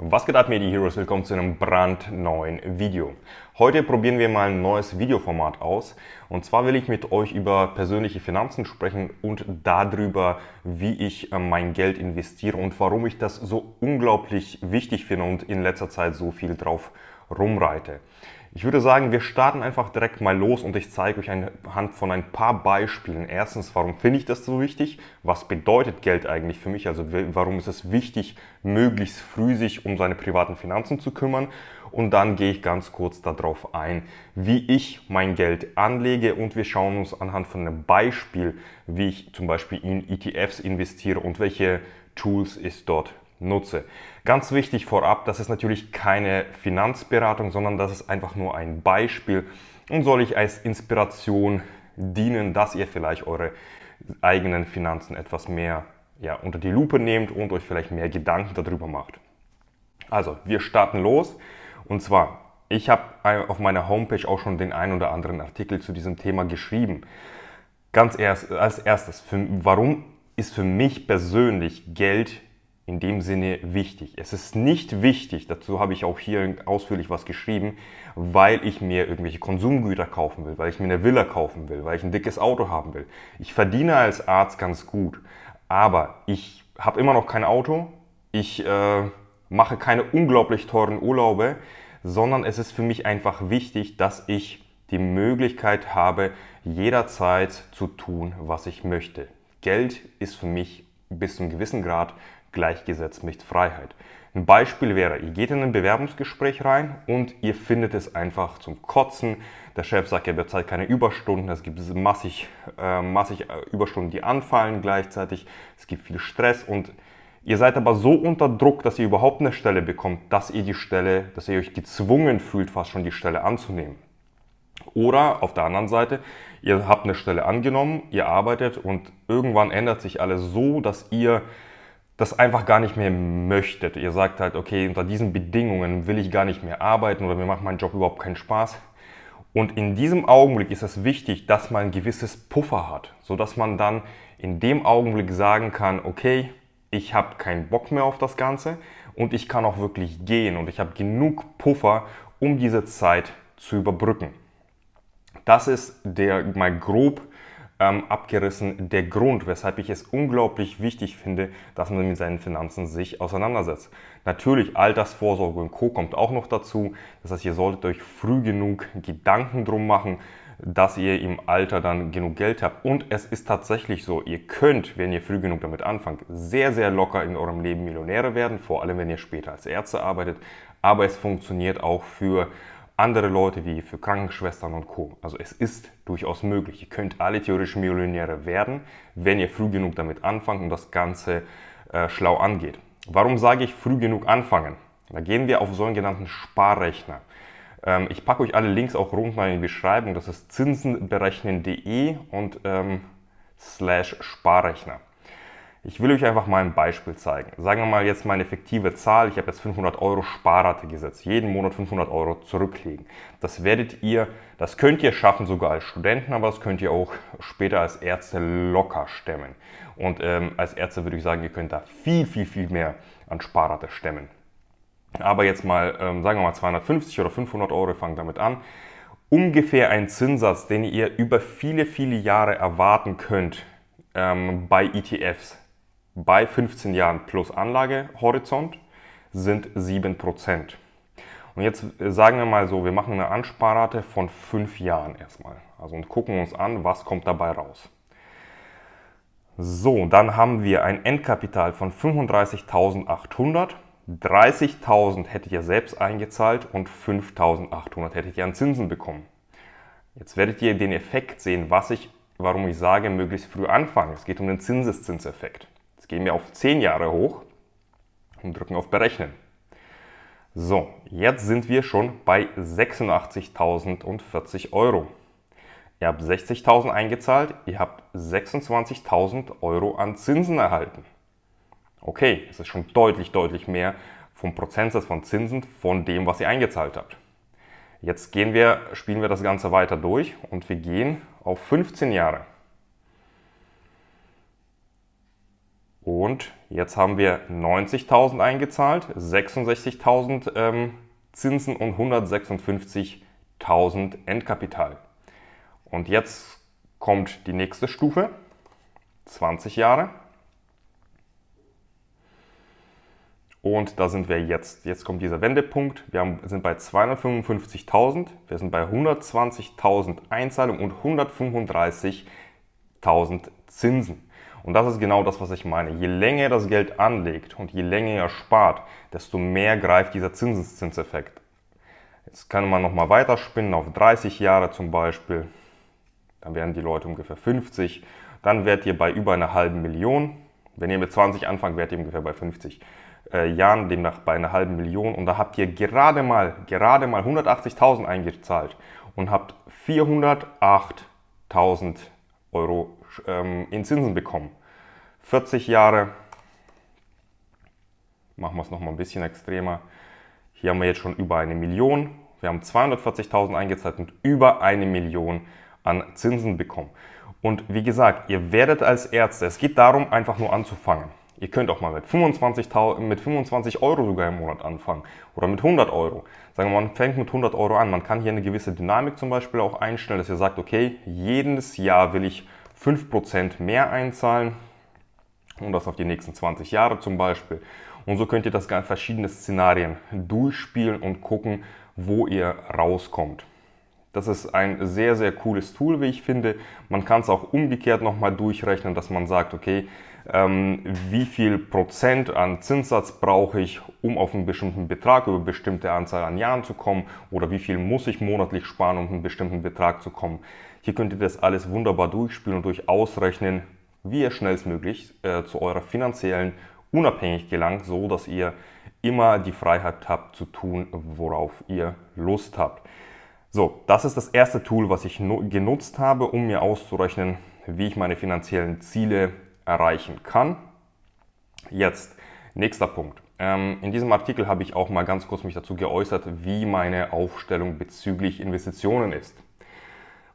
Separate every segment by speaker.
Speaker 1: Was geht ab, Medi Heroes? Willkommen zu einem brandneuen Video. Heute probieren wir mal ein neues Videoformat aus. Und zwar will ich mit euch über persönliche Finanzen sprechen und darüber, wie ich äh, mein Geld investiere und warum ich das so unglaublich wichtig finde und in letzter Zeit so viel drauf rumreite. Ich würde sagen, wir starten einfach direkt mal los und ich zeige euch anhand von ein paar Beispielen. Erstens, warum finde ich das so wichtig? Was bedeutet Geld eigentlich für mich? Also warum ist es wichtig, möglichst früh sich um seine privaten Finanzen zu kümmern? Und dann gehe ich ganz kurz darauf ein, wie ich mein Geld anlege und wir schauen uns anhand von einem Beispiel, wie ich zum Beispiel in ETFs investiere und welche Tools es dort nutze. Ganz wichtig vorab, das ist natürlich keine Finanzberatung, sondern das ist einfach nur ein Beispiel und soll ich als Inspiration dienen, dass ihr vielleicht eure eigenen Finanzen etwas mehr ja, unter die Lupe nehmt und euch vielleicht mehr Gedanken darüber macht. Also, wir starten los und zwar, ich habe auf meiner Homepage auch schon den ein oder anderen Artikel zu diesem Thema geschrieben. Ganz erst, als erstes, für, warum ist für mich persönlich Geld in dem Sinne wichtig. Es ist nicht wichtig, dazu habe ich auch hier ausführlich was geschrieben, weil ich mir irgendwelche Konsumgüter kaufen will, weil ich mir eine Villa kaufen will, weil ich ein dickes Auto haben will. Ich verdiene als Arzt ganz gut, aber ich habe immer noch kein Auto, ich äh, mache keine unglaublich teuren Urlaube, sondern es ist für mich einfach wichtig, dass ich die Möglichkeit habe, jederzeit zu tun, was ich möchte. Geld ist für mich bis zu einem gewissen Grad gleichgesetzt mit Freiheit. Ein Beispiel wäre, ihr geht in ein Bewerbungsgespräch rein und ihr findet es einfach zum Kotzen. Der Chef sagt, er bezahlt keine Überstunden, es gibt massig, äh, massig äh, Überstunden, die anfallen gleichzeitig, es gibt viel Stress und Ihr seid aber so unter Druck, dass ihr überhaupt eine Stelle bekommt, dass ihr die Stelle, dass ihr euch gezwungen fühlt, fast schon die Stelle anzunehmen. Oder auf der anderen Seite, ihr habt eine Stelle angenommen, ihr arbeitet und irgendwann ändert sich alles so, dass ihr das einfach gar nicht mehr möchtet. Ihr sagt halt, okay, unter diesen Bedingungen will ich gar nicht mehr arbeiten oder mir macht mein Job überhaupt keinen Spaß. Und in diesem Augenblick ist es wichtig, dass man ein gewisses Puffer hat, sodass man dann in dem Augenblick sagen kann, okay, ich habe keinen Bock mehr auf das Ganze und ich kann auch wirklich gehen und ich habe genug Puffer, um diese Zeit zu überbrücken. Das ist der, mal grob ähm, abgerissen, der Grund, weshalb ich es unglaublich wichtig finde, dass man mit seinen Finanzen sich auseinandersetzt. Natürlich, Altersvorsorge und Co. kommt auch noch dazu. Das heißt, ihr solltet euch früh genug Gedanken drum machen, dass ihr im Alter dann genug Geld habt. Und es ist tatsächlich so, ihr könnt, wenn ihr früh genug damit anfangt, sehr, sehr locker in eurem Leben Millionäre werden, vor allem wenn ihr später als Ärzte arbeitet. Aber es funktioniert auch für andere Leute wie für Krankenschwestern und Co. Also es ist durchaus möglich. Ihr könnt alle theoretisch Millionäre werden, wenn ihr früh genug damit anfangt und das Ganze äh, schlau angeht. Warum sage ich früh genug anfangen? Da gehen wir auf so einen genannten Sparrechner. Ähm, ich packe euch alle Links auch runter in die Beschreibung. Das ist zinsenberechnen.de und ähm, slash Sparrechner. Ich will euch einfach mal ein Beispiel zeigen. Sagen wir mal jetzt meine fiktive Zahl. Ich habe jetzt 500 Euro Sparrate gesetzt. Jeden Monat 500 Euro zurücklegen. Das werdet ihr, das könnt ihr schaffen, sogar als Studenten, aber das könnt ihr auch später als Ärzte locker stemmen. Und ähm, als Ärzte würde ich sagen, ihr könnt da viel, viel, viel mehr an Sparrate stemmen. Aber jetzt mal, ähm, sagen wir mal 250 oder 500 Euro, fangen damit an. Ungefähr ein Zinssatz, den ihr über viele, viele Jahre erwarten könnt ähm, bei ETFs bei 15 Jahren plus Anlagehorizont sind 7%. Und jetzt äh, sagen wir mal so, wir machen eine Ansparrate von 5 Jahren erstmal. Also und gucken uns an, was kommt dabei raus. So, dann haben wir ein Endkapital von 35.800. 30.000 hättet ihr selbst eingezahlt und 5.800 hättet ihr an Zinsen bekommen. Jetzt werdet ihr den Effekt sehen, was ich, warum ich sage, möglichst früh anfangen. Es geht um den Zinseszinseffekt gehen wir auf 10 Jahre hoch und drücken auf Berechnen. So, jetzt sind wir schon bei 86.040 Euro. Ihr habt 60.000 eingezahlt, ihr habt 26.000 Euro an Zinsen erhalten. Okay, es ist schon deutlich, deutlich mehr vom Prozentsatz von Zinsen von dem, was ihr eingezahlt habt. Jetzt gehen wir, spielen wir das Ganze weiter durch und wir gehen auf 15 Jahre. Und jetzt haben wir 90.000 eingezahlt, 66.000 ähm, Zinsen und 156.000 Endkapital. Und jetzt kommt die nächste Stufe, 20 Jahre. Und da sind wir jetzt. Jetzt kommt dieser Wendepunkt. Wir haben, sind bei 255.000, wir sind bei 120.000 Einzahlungen und 135.000 Zinsen. Und das ist genau das, was ich meine. Je länger ihr das Geld anlegt und je länger ihr spart, desto mehr greift dieser Zinseszinseffekt. Jetzt kann man nochmal weiterspinnen auf 30 Jahre zum Beispiel. Dann werden die Leute ungefähr 50. Dann werdet ihr bei über einer halben Million. Wenn ihr mit 20 anfangt, werdet ihr ungefähr bei 50 äh, Jahren, demnach bei einer halben Million. Und da habt ihr gerade mal, gerade mal 180.000 eingezahlt und habt 408.000 Euro ähm, in Zinsen bekommen. 40 Jahre, machen wir es nochmal ein bisschen extremer. Hier haben wir jetzt schon über eine Million. Wir haben 240.000 eingezahlt und über eine Million an Zinsen bekommen. Und wie gesagt, ihr werdet als Ärzte, es geht darum, einfach nur anzufangen. Ihr könnt auch mal mit 25, mit 25 Euro sogar im Monat anfangen oder mit 100 Euro. Sagen wir, man fängt mit 100 Euro an. Man kann hier eine gewisse Dynamik zum Beispiel auch einstellen, dass ihr sagt, okay, jedes Jahr will ich 5% mehr einzahlen und das auf die nächsten 20 Jahre zum Beispiel. Und so könnt ihr das ganz verschiedene Szenarien durchspielen und gucken, wo ihr rauskommt. Das ist ein sehr, sehr cooles Tool, wie ich finde. Man kann es auch umgekehrt nochmal durchrechnen, dass man sagt, okay, ähm, wie viel Prozent an Zinssatz brauche ich, um auf einen bestimmten Betrag über eine bestimmte Anzahl an Jahren zu kommen oder wie viel muss ich monatlich sparen, um einen bestimmten Betrag zu kommen. Hier könnt ihr das alles wunderbar durchspielen und euch ausrechnen, wie ihr schnellstmöglich äh, zu eurer finanziellen Unabhängigkeit gelangt, so dass ihr immer die Freiheit habt zu tun, worauf ihr Lust habt. So, das ist das erste Tool, was ich genutzt habe, um mir auszurechnen, wie ich meine finanziellen Ziele erreichen kann. Jetzt, nächster Punkt. Ähm, in diesem Artikel habe ich auch mal ganz kurz mich dazu geäußert, wie meine Aufstellung bezüglich Investitionen ist.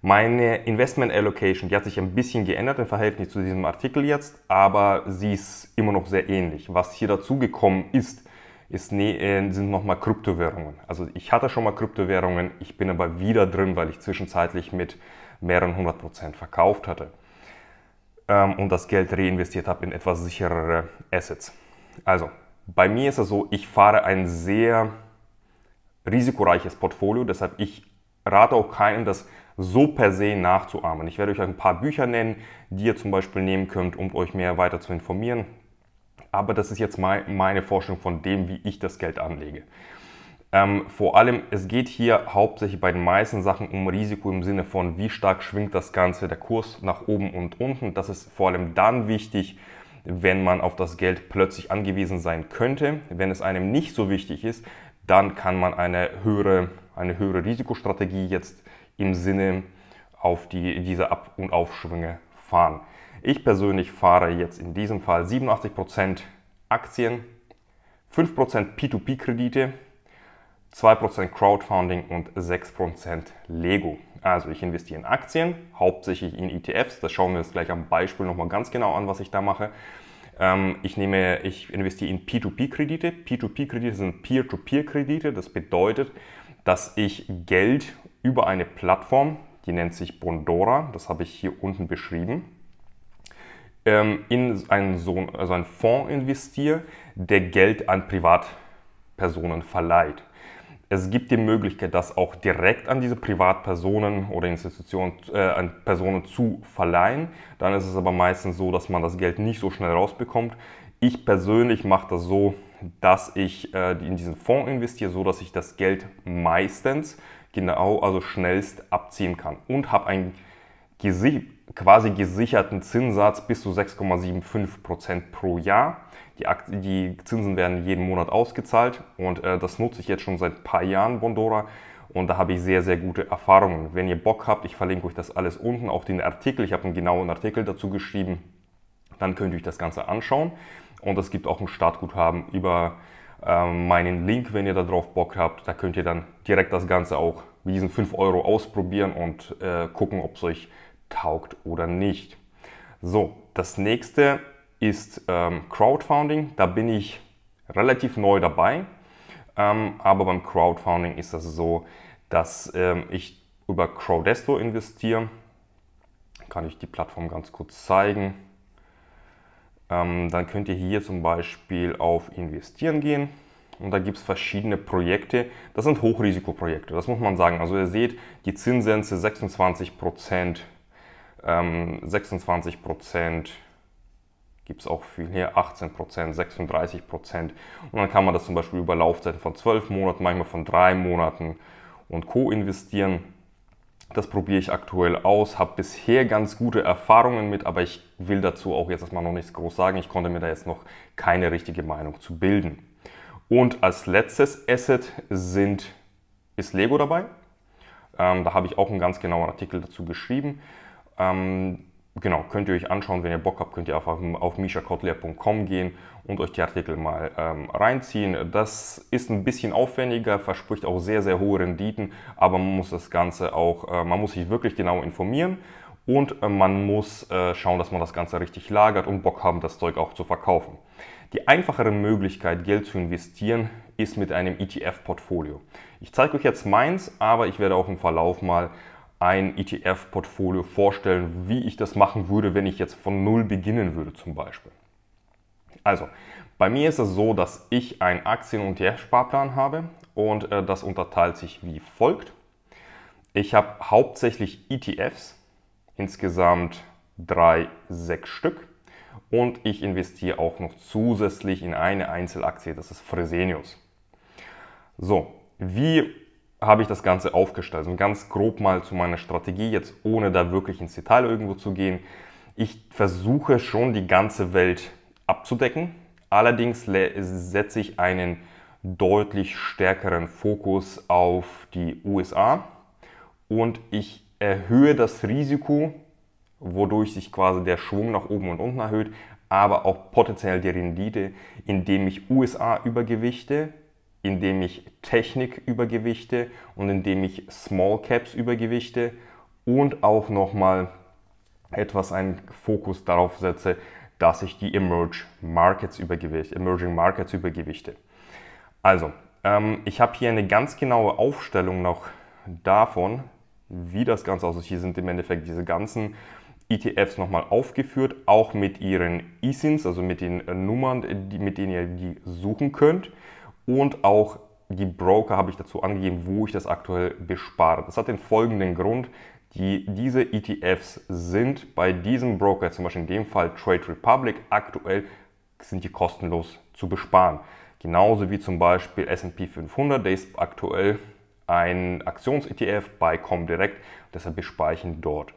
Speaker 1: Meine Investment Allocation, die hat sich ein bisschen geändert im Verhältnis zu diesem Artikel jetzt, aber sie ist immer noch sehr ähnlich. Was hier dazugekommen ist, ist ne, äh, sind nochmal Kryptowährungen. Also ich hatte schon mal Kryptowährungen, ich bin aber wieder drin, weil ich zwischenzeitlich mit mehreren hundert Prozent verkauft hatte ähm, und das Geld reinvestiert habe in etwas sicherere Assets. Also bei mir ist es so, ich fahre ein sehr risikoreiches Portfolio, deshalb ich rate auch keinem, dass so per se nachzuahmen. Ich werde euch ein paar Bücher nennen, die ihr zum Beispiel nehmen könnt, um euch mehr weiter zu informieren. Aber das ist jetzt meine Forschung von dem, wie ich das Geld anlege. Ähm, vor allem, es geht hier hauptsächlich bei den meisten Sachen um Risiko im Sinne von, wie stark schwingt das Ganze, der Kurs nach oben und unten. Das ist vor allem dann wichtig, wenn man auf das Geld plötzlich angewiesen sein könnte. Wenn es einem nicht so wichtig ist, dann kann man eine höhere, eine höhere Risikostrategie jetzt im Sinne auf die, diese Ab- und Aufschwünge fahren. Ich persönlich fahre jetzt in diesem Fall 87% Aktien, 5% P2P-Kredite, 2% Crowdfunding und 6% Lego. Also ich investiere in Aktien, hauptsächlich in ETFs. Das schauen wir uns gleich am Beispiel nochmal ganz genau an, was ich da mache. Ähm, ich, nehme, ich investiere in P2P-Kredite. P2P-Kredite sind Peer-to-Peer-Kredite. Das bedeutet, dass ich Geld über eine Plattform, die nennt sich Bondora, das habe ich hier unten beschrieben, ähm, in einen, so also einen Fonds investiere, der Geld an Privatpersonen verleiht. Es gibt die Möglichkeit, das auch direkt an diese Privatpersonen oder Institutionen, äh, an Personen zu verleihen. Dann ist es aber meistens so, dass man das Geld nicht so schnell rausbekommt. Ich persönlich mache das so, dass ich äh, in diesen Fonds investiere, so dass ich das Geld meistens genau, also schnellst abziehen kann und habe einen gesichert, quasi gesicherten Zinssatz bis zu 6,75% pro Jahr. Die, die, Zinsen werden jeden Monat ausgezahlt und äh, das nutze ich jetzt schon seit ein paar Jahren, Bondora. Und da habe ich sehr, sehr gute Erfahrungen. Wenn ihr Bock habt, ich verlinke euch das alles unten, auch den Artikel. Ich habe einen genauen Artikel dazu geschrieben. Dann könnt ihr euch das Ganze anschauen. Und es gibt auch ein Startguthaben über ähm, meinen Link, wenn ihr da drauf Bock habt. Da könnt ihr dann direkt das Ganze auch mit diesen 5 Euro ausprobieren und äh, gucken, ob es euch taugt oder nicht. So, das nächste ist ähm, Crowdfunding. Da bin ich relativ neu dabei. Ähm, aber beim Crowdfunding ist das so, dass ähm, ich über Crowdesto investiere. Kann ich die Plattform ganz kurz zeigen. Ähm, dann könnt ihr hier zum Beispiel auf Investieren gehen. Und da gibt es verschiedene Projekte. Das sind Hochrisikoprojekte, das muss man sagen. Also ihr seht, die Zinsen sind 26 Prozent. 26 ähm, Prozent gibt es auch viel hier, 18 Prozent, 36 Prozent. Und dann kann man das zum Beispiel über Laufzeiten von 12 Monaten, manchmal von 3 Monaten und Co. investieren. Das probiere ich aktuell aus, habe bisher ganz gute Erfahrungen mit, aber ich will dazu auch jetzt erstmal noch nichts groß sagen. Ich konnte mir da jetzt noch keine richtige Meinung zu bilden. Und als letztes Asset sind, ist Lego dabei. Ähm, da habe ich auch einen ganz genauen Artikel dazu geschrieben. Ähm, genau, könnt ihr euch anschauen, wenn ihr Bock habt, könnt ihr einfach auf mischakotler.com gehen und euch die Artikel mal ähm, reinziehen. Das ist ein bisschen aufwendiger, verspricht auch sehr, sehr hohe Renditen, aber man muss das Ganze auch, äh, man muss sich wirklich genau informieren und äh, man muss äh, schauen, dass man das Ganze richtig lagert und Bock haben, das Zeug auch zu verkaufen. Die einfachere Möglichkeit, Geld zu investieren, ist mit einem ETF-Portfolio. Ich zeige euch jetzt meins, aber ich werde auch im Verlauf mal ein ETF-Portfolio vorstellen, wie ich das machen würde, wenn ich jetzt von null beginnen würde zum Beispiel. Also, bei mir ist es so, dass ich einen Aktien- und ETF-Sparplan habe und äh, das unterteilt sich wie folgt. Ich habe hauptsächlich ETFs, insgesamt drei, sechs Stück. Und ich investiere auch noch zusätzlich in eine Einzelaktie, das ist Fresenius. So, wie habe ich das Ganze aufgestellt? Und ganz grob mal zu meiner Strategie, jetzt ohne da wirklich ins Detail irgendwo zu gehen. Ich versuche schon die ganze Welt abzudecken. Allerdings setze ich einen deutlich stärkeren Fokus auf die USA und ich erhöhe das Risiko, wodurch sich quasi der Schwung nach oben und unten erhöht, aber auch potenziell die Rendite, indem ich USA übergewichte, indem ich Technik übergewichte und indem ich Small Caps übergewichte und auch nochmal etwas einen Fokus darauf setze, dass ich die Emerge Markets übergewicht, Emerging Markets übergewichte. Also, ähm, ich habe hier eine ganz genaue Aufstellung noch davon, wie das Ganze aussieht. Hier sind im Endeffekt diese ganzen ETFs nochmal aufgeführt, auch mit ihren e ISINs, also mit den äh, Nummern, äh, die, mit denen ihr die suchen könnt. Und auch die Broker habe ich dazu angegeben, wo ich das aktuell bespare. Das hat den folgenden Grund. Die, diese ETFs sind bei diesem Broker, zum Beispiel in dem Fall Trade Republic, aktuell sind die kostenlos zu besparen. Genauso wie zum Beispiel SP 500, der ist aktuell ein Aktions-ETF bei Comdirect, deshalb bespeichern dort.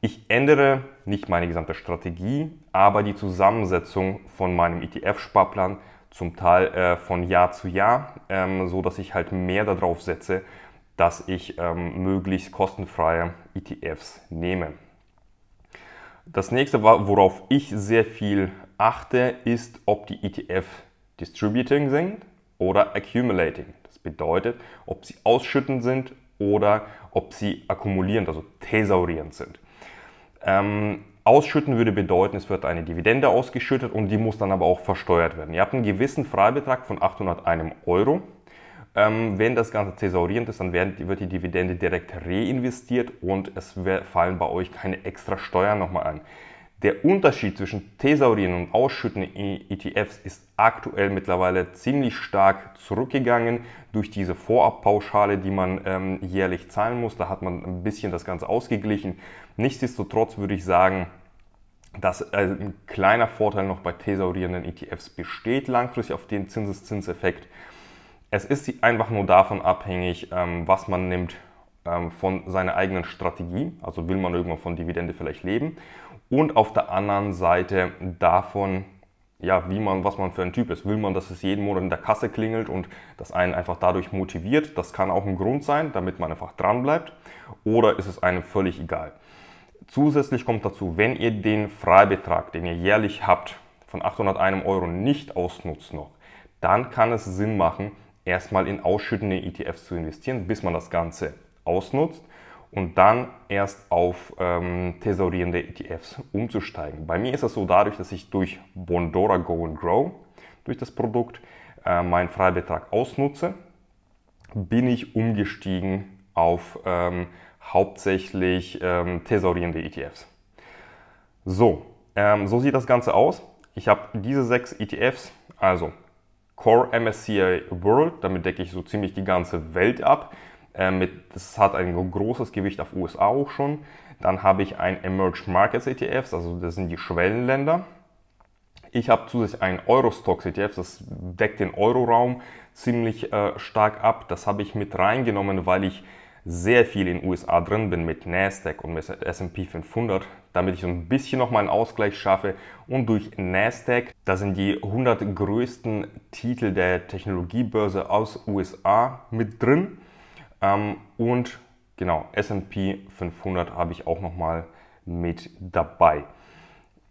Speaker 1: Ich ändere nicht meine gesamte Strategie, aber die Zusammensetzung von meinem ETF-Sparplan zum Teil äh, von Jahr zu Jahr, ähm, so dass ich halt mehr darauf setze, dass ich ähm, möglichst kostenfreie ETFs nehme. Das nächste, worauf ich sehr viel achte, ist, ob die ETF Distributing sind oder Accumulating bedeutet, ob sie ausschüttend sind oder ob sie akkumulierend, also thesaurierend sind. Ähm, ausschütten würde bedeuten, es wird eine Dividende ausgeschüttet und die muss dann aber auch versteuert werden. Ihr habt einen gewissen Freibetrag von 801 Euro. Ähm, wenn das Ganze thesaurierend ist, dann werden, wird die Dividende direkt reinvestiert und es fallen bei euch keine extra Steuern nochmal an. Der Unterschied zwischen Thesaurien und ausschüttenden ETFs ist aktuell mittlerweile ziemlich stark zurückgegangen durch diese Vorabpauschale, die man ähm, jährlich zahlen muss. Da hat man ein bisschen das Ganze ausgeglichen. Nichtsdestotrotz würde ich sagen, dass äh, ein kleiner Vorteil noch bei thesaurierenden ETFs besteht, langfristig auf den Zinseszinseffekt. Es ist einfach nur davon abhängig, ähm, was man nimmt ähm, von seiner eigenen Strategie. Also will man irgendwann von Dividende vielleicht leben und auf der anderen Seite davon, ja, wie man, was man für ein Typ ist. Will man, dass es jeden Monat in der Kasse klingelt und das einen einfach dadurch motiviert? Das kann auch ein Grund sein, damit man einfach dran bleibt. Oder ist es einem völlig egal? Zusätzlich kommt dazu, wenn ihr den Freibetrag, den ihr jährlich habt, von 801 Euro nicht ausnutzt noch, dann kann es Sinn machen, erstmal in ausschüttende ETFs zu investieren, bis man das Ganze ausnutzt und dann erst auf ähm, thesaurierende ETFs umzusteigen. Bei mir ist es so dadurch, dass ich durch Bondora Go and Grow, durch das Produkt, äh, meinen Freibetrag ausnutze, bin ich umgestiegen auf ähm, hauptsächlich ähm, thesaurierende ETFs. So, ähm, so sieht das Ganze aus. Ich habe diese sechs ETFs, also Core MSCI World, damit decke ich so ziemlich die ganze Welt ab. Ähm, mit, das hat ein großes Gewicht auf USA auch schon. Dann habe ich ein Emerging Markets ETFs, also das sind die Schwellenländer. Ich habe zusätzlich ein Eurostox ETF, das deckt den Euroraum ziemlich äh, stark ab. Das habe ich mit reingenommen, weil ich sehr viel in den USA drin bin mit Nasdaq und S&P 500, damit ich so ein bisschen nochmal einen Ausgleich schaffe. Und durch Nasdaq, da sind die 100 größten Titel der Technologiebörse aus USA mit drin. Ähm, und genau, SP 500 habe ich auch nochmal mit dabei.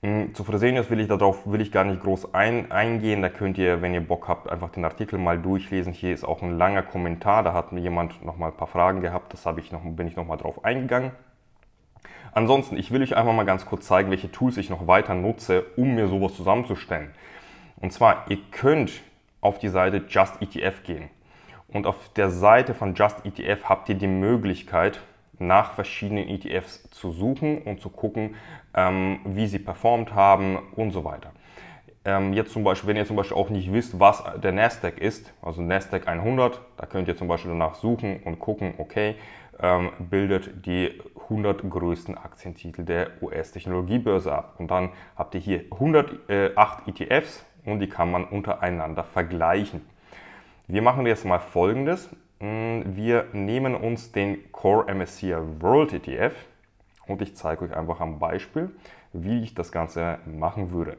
Speaker 1: Hm, zu Fresenius will ich darauf will ich gar nicht groß ein, eingehen. Da könnt ihr, wenn ihr Bock habt, einfach den Artikel mal durchlesen. Hier ist auch ein langer Kommentar. Da hat mir jemand noch mal ein paar Fragen gehabt. Das habe ich noch, bin ich noch mal drauf eingegangen. Ansonsten, ich will euch einfach mal ganz kurz zeigen, welche Tools ich noch weiter nutze, um mir sowas zusammenzustellen. Und zwar, ihr könnt auf die Seite Just ETF gehen. Und auf der Seite von Just ETF habt ihr die Möglichkeit, nach verschiedenen ETFs zu suchen und zu gucken, ähm, wie sie performt haben und so weiter. Ähm, jetzt zum Beispiel, wenn ihr zum Beispiel auch nicht wisst, was der Nasdaq ist, also Nasdaq 100, da könnt ihr zum Beispiel danach suchen und gucken, okay, ähm, bildet die 100 größten Aktientitel der US-Technologiebörse ab. Und dann habt ihr hier 108 äh, ETFs und die kann man untereinander vergleichen. Wir machen jetzt mal folgendes. Mm, wir nehmen uns den Core MSCI World ETF und ich zeige euch einfach am Beispiel, wie ich das Ganze machen würde.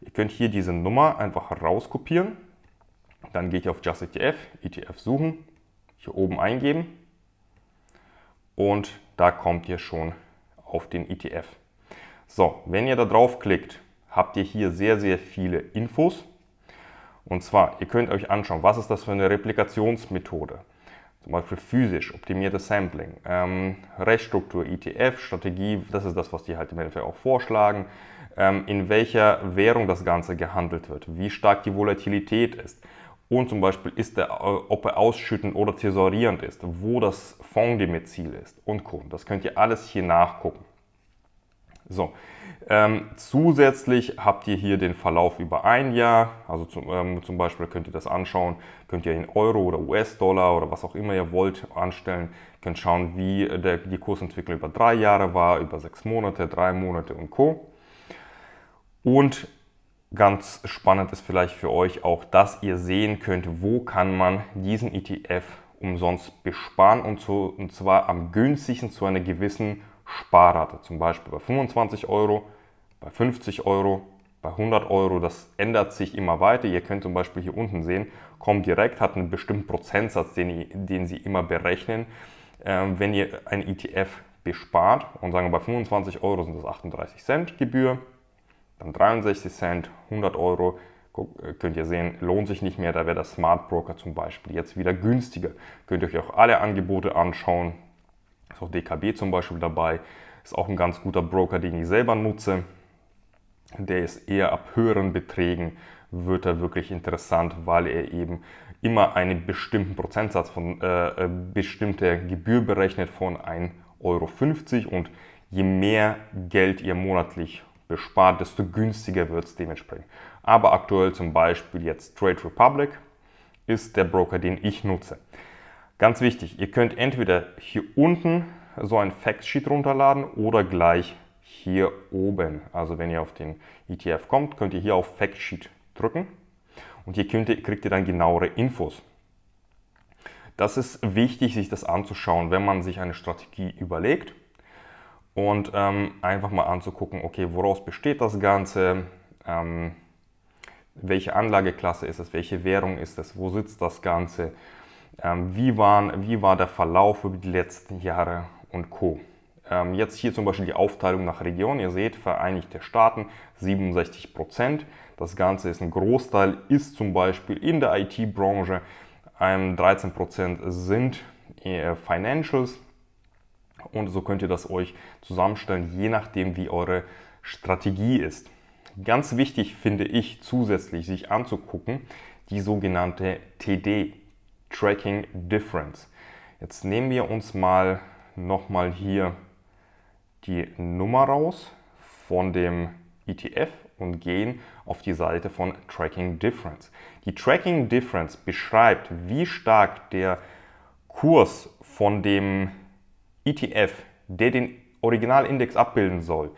Speaker 1: Ihr könnt hier diese Nummer einfach rauskopieren. Dann gehe ich auf Just ETF, ETF suchen, hier oben eingeben und da kommt ihr schon auf den ETF. So, wenn ihr da drauf klickt, habt ihr hier sehr, sehr viele Infos. Und zwar, ihr könnt euch anschauen, was ist das für eine Replikationsmethode? Zum Beispiel physisch optimiertes Sampling, ähm, Rechtsstruktur, ETF, Strategie, das ist das, was die halt im Endeffekt auch vorschlagen, ähm, in welcher Währung das Ganze gehandelt wird, wie stark die Volatilität ist und zum Beispiel ist der, äh, ob er ausschüttend oder tesorierend ist, wo das Fondlimit-Ziel ist und Co. Das könnt ihr alles hier nachgucken. So. Ähm, zusätzlich habt ihr hier den Verlauf über ein Jahr. Also zum, ähm, zum, Beispiel könnt ihr das anschauen, könnt ihr in Euro oder US-Dollar oder was auch immer ihr wollt anstellen. Könnt schauen, wie der, die Kursentwicklung über drei Jahre war, über sechs Monate, drei Monate und Co. Und ganz spannend ist vielleicht für euch auch, dass ihr sehen könnt, wo kann man diesen ETF umsonst besparen und, zu, und zwar am günstigsten zu einer gewissen Sparrate, zum Beispiel bei 25 Euro, bei 50 Euro, bei 100 Euro. Das ändert sich immer weiter. Ihr könnt zum Beispiel hier unten sehen, Comdirect hat einen bestimmten Prozentsatz, den, den sie immer berechnen, äh, wenn ihr ein ETF bespart. Und sagen wir bei 25 Euro sind das 38 Cent Gebühr, dann 63 Cent, 100 Euro. Äh, könnt ihr sehen, lohnt sich nicht mehr, da wäre der Smart Broker zum Beispiel jetzt wieder günstiger. Könnt ihr euch auch alle Angebote anschauen, ist auch DKB zum Beispiel dabei. Ist auch ein ganz guter Broker, den ich selber nutze. Der ist eher ab höheren Beträgen, wird er wirklich interessant, weil er eben immer einen bestimmten Prozentsatz von äh, äh bestimmter Gebühr berechnet von 1,50 Euro. Und je mehr Geld ihr monatlich bespart, desto günstiger wird es dementsprechend. Aber aktuell zum Beispiel jetzt Trade Republic ist der Broker, den ich nutze. Ganz wichtig, ihr könnt entweder hier unten so ein Factsheet runterladen oder gleich hier oben. Also wenn ihr auf den ETF kommt, könnt ihr hier auf Factsheet drücken und hier ihr, kriegt ihr dann genauere Infos. Das ist wichtig, sich das anzuschauen, wenn man sich eine Strategie überlegt und ähm, einfach mal anzugucken, okay, woraus besteht das Ganze, ähm, welche Anlageklasse ist es, welche Währung ist es, wo sitzt das Ganze ähm, wie, waren, wie war der Verlauf über die letzten Jahre und Co. Ähm, jetzt hier zum Beispiel die Aufteilung nach Region. Ihr seht, Vereinigte Staaten 67 Prozent. Das Ganze ist ein Großteil, ist zum Beispiel in der IT-Branche. 13 ähm, sind äh, Financials. Und so könnt ihr das euch zusammenstellen, je nachdem, wie eure Strategie ist. Ganz wichtig finde ich zusätzlich, sich anzugucken, die sogenannte TD, Tracking Difference. Jetzt nehmen wir uns mal nochmal hier die Nummer raus von dem ETF und gehen auf die Seite von Tracking Difference. Die Tracking Difference beschreibt, wie stark der Kurs von dem ETF, der den Originalindex abbilden soll,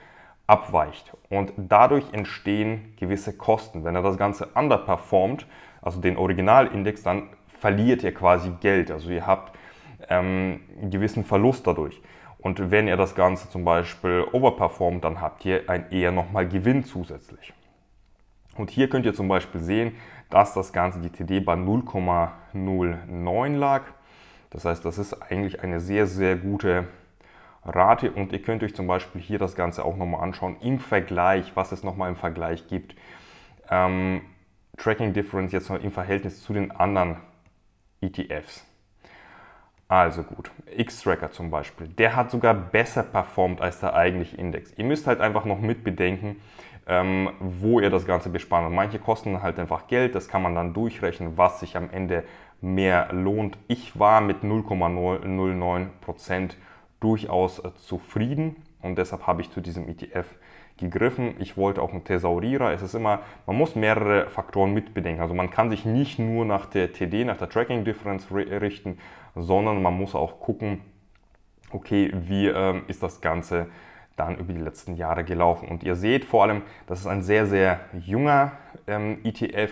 Speaker 1: abweicht. Und dadurch entstehen gewisse Kosten. Wenn er das Ganze underperformt, also den Originalindex, dann verliert ihr quasi Geld. Also ihr habt ähm, einen gewissen Verlust dadurch. Und wenn ihr das Ganze zum Beispiel overperformt, dann habt ihr ein eher nochmal Gewinn zusätzlich. Und hier könnt ihr zum Beispiel sehen, dass das Ganze die TD bei 0,09 lag. Das heißt, das ist eigentlich eine sehr, sehr gute Rate und ihr könnt euch zum Beispiel hier das Ganze auch nochmal anschauen im Vergleich, was es nochmal im Vergleich gibt. Ähm, Tracking Difference jetzt im Verhältnis zu den anderen ETFs. Also gut, X-Tracker zum Beispiel, der hat sogar besser performt als der eigentliche Index. Ihr müsst halt einfach noch mitbedenken, ähm, wo ihr das Ganze besparen. Manche kosten halt einfach Geld, das kann man dann durchrechnen, was sich am Ende mehr lohnt. Ich war mit 0,09% durchaus äh, zufrieden und deshalb habe ich zu diesem ETF gegriffen. Ich wollte auch einen Thesaurierer. Es ist immer, man muss mehrere Faktoren mitbedenken. Also man kann sich nicht nur nach der TD, nach der Tracking Difference richten, sondern man muss auch gucken, okay, wie ähm, ist das Ganze dann über die letzten Jahre gelaufen. Und ihr seht vor allem, das ist ein sehr, sehr junger ähm, ETF.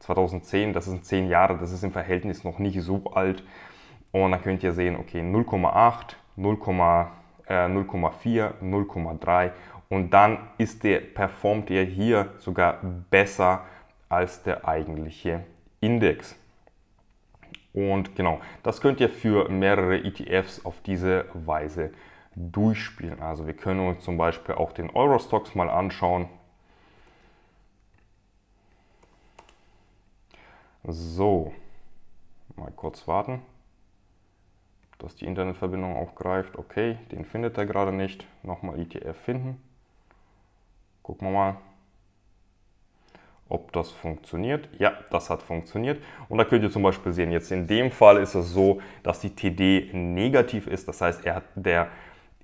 Speaker 1: 2010, das sind 10 Jahre, das ist im Verhältnis noch nicht so alt. Und dann könnt ihr sehen, okay, 0,8, 0,4, 0,3 und dann ist der, performt er hier sogar besser als der eigentliche Index. Und genau, das könnt ihr für mehrere ETFs auf diese Weise durchspielen. Also wir können uns zum Beispiel auch den Eurostox mal anschauen. So, mal kurz warten, dass die Internetverbindung auch greift. Okay, den findet er gerade nicht. Nochmal ETF finden. Gucken wir mal, ob das funktioniert. Ja, das hat funktioniert. Und da könnt ihr zum Beispiel sehen, jetzt in dem Fall ist es so, dass die TD negativ ist. Das heißt, hat, der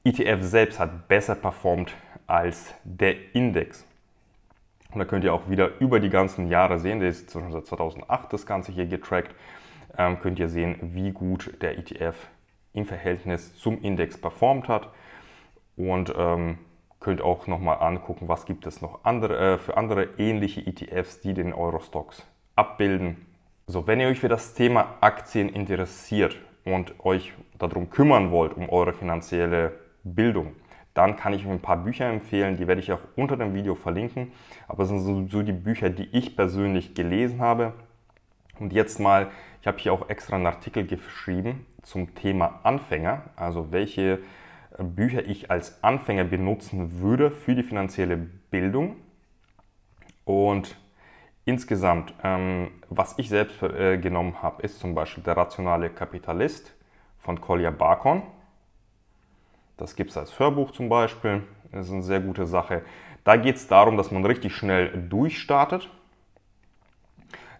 Speaker 1: ETF selbst hat besser performt als der Index. Und da könnt ihr auch wieder über die ganzen Jahre sehen, der ist seit 2008 das Ganze hier getrackt, ähm, könnt ihr sehen, wie gut der ETF im Verhältnis zum Index performt hat. Und ähm, könnt auch nochmal angucken, was gibt es noch andere, äh, für andere ähnliche ETFs, die den Eurostox abbilden. So, wenn ihr euch für das Thema Aktien interessiert und euch darum kümmern wollt, um eure finanzielle Bildung, dann kann ich euch ein paar Bücher empfehlen, die werde ich auch unter dem Video verlinken. Aber es sind so, so die Bücher, die ich persönlich gelesen habe. Und jetzt mal, ich habe hier auch extra einen Artikel geschrieben zum Thema Anfänger, also welche Bücher ich als Anfänger benutzen würde für die finanzielle Bildung. Und insgesamt, ähm, was ich selbst äh, genommen habe, ist zum Beispiel Der rationale Kapitalist von Kolja Barkon. Das gibt es als Hörbuch zum Beispiel. Das ist eine sehr gute Sache. Da geht es darum, dass man richtig schnell durchstartet.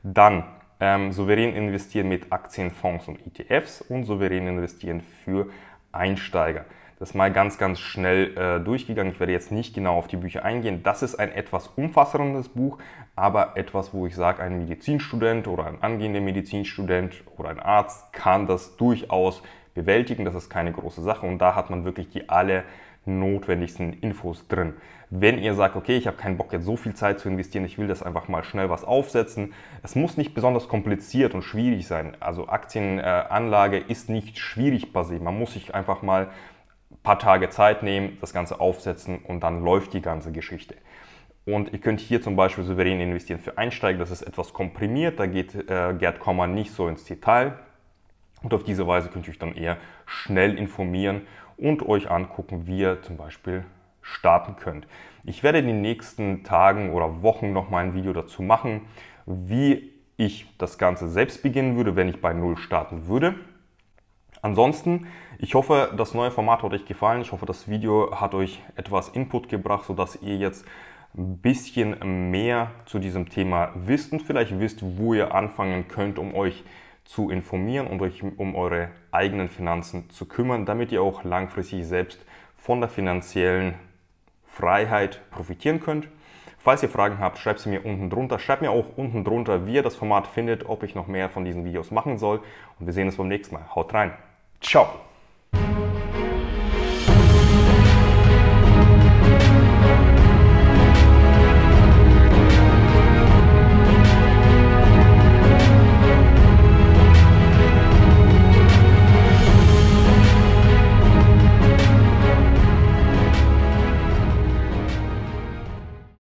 Speaker 1: Dann ähm, souverän investieren mit Aktienfonds und ETFs und souverän investieren für Einsteiger das mal ganz, ganz schnell äh, durchgegangen. Ich werde jetzt nicht genau auf die Bücher eingehen. Das ist ein etwas umfassendes Buch, aber etwas, wo ich sage, ein Medizinstudent oder ein angehender Medizinstudent oder ein Arzt kann das durchaus bewältigen. Das ist keine große Sache und da hat man wirklich die alle notwendigsten Infos drin. Wenn ihr sagt, okay, ich habe keinen Bock jetzt so viel Zeit zu investieren, ich will das einfach mal schnell was aufsetzen. Es muss nicht besonders kompliziert und schwierig sein. Also Aktienanlage äh, ist nicht schwierig per se. Man muss sich einfach mal paar Tage Zeit nehmen, das Ganze aufsetzen und dann läuft die ganze Geschichte. Und ihr könnt hier zum Beispiel souverän investieren für Einsteiger, das ist etwas komprimiert, da geht äh, Gerd Kommer nicht so ins Detail. Und auf diese Weise könnt ihr euch dann eher schnell informieren und euch angucken, wie ihr zum Beispiel starten könnt. Ich werde in den nächsten Tagen oder Wochen nochmal ein Video dazu machen, wie ich das Ganze selbst beginnen würde, wenn ich bei Null starten würde. Ansonsten, ich hoffe, das neue Format hat euch gefallen. Ich hoffe, das Video hat euch etwas Input gebracht, sodass ihr jetzt ein bisschen mehr zu diesem Thema wisst und vielleicht wisst, wo ihr anfangen könnt, um euch zu informieren und euch um eure eigenen Finanzen zu kümmern, damit ihr auch langfristig selbst von der finanziellen Freiheit profitieren könnt. Falls ihr Fragen habt, schreibt sie mir unten drunter. Schreibt mir auch unten drunter, wie ihr das Format findet, ob ich noch mehr von diesen Videos machen soll. Und wir sehen uns beim nächsten Mal. Haut rein! Tchau!